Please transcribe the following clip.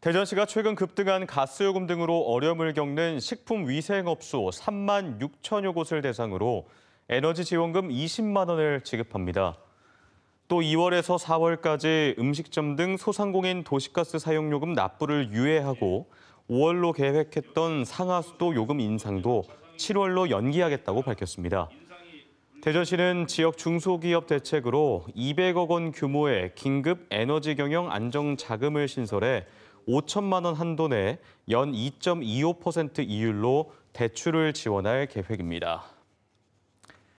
대전시가 최근 급등한 가스요금 등으로 어려움을 겪는 식품위생업소 3만 6천여 곳을 대상으로 에너지 지원금 20만 원을 지급합니다. 또 2월에서 4월까지 음식점 등 소상공인 도시가스 사용요금 납부를 유예하고 5월로 계획했던 상하수도 요금 인상도 7월로 연기하겠다고 밝혔습니다. 대전시는 지역 중소기업 대책으로 200억 원 규모의 긴급 에너지 경영 안정 자금을 신설해 5천만 원 한도 내 연 2.25% 이율로 대출을 지원할 계획입니다.